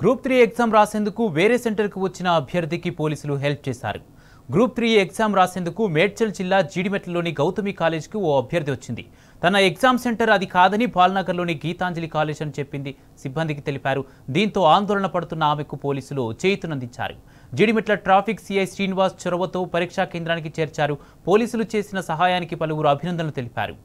group three exam రాసేందుకు వేరే సెంటర్కు వచ్చిన అభ్యర్థికి పోలీసులు హెల్ప్ చేశారు గ్రూప్ త్రీ ఎగ్జామ్ రాసేందుకు మేడ్చల్ జిల్లా జీడిమెట్లలోని గౌతమి కాలేజ్కి ఓ అభ్యర్థి వచ్చింది తన ఎగ్జామ్ సెంటర్ అది కాదని పాల్నగర్లోని గీతాంజలి కాలేజ్ అని చెప్పింది సిబ్బందికి తెలిపారు దీంతో ఆందోళన పడుతున్న ఆమెకు పోలీసులు చేతునందించారు జీడిమెట్ల ట్రాఫిక్ సిఐ శ్రీనివాస్ చొరవతో పరీక్షా కేంద్రానికి చేర్చారు పోలీసులు చేసిన సహాయానికి పలువురు అభినందనలు తెలిపారు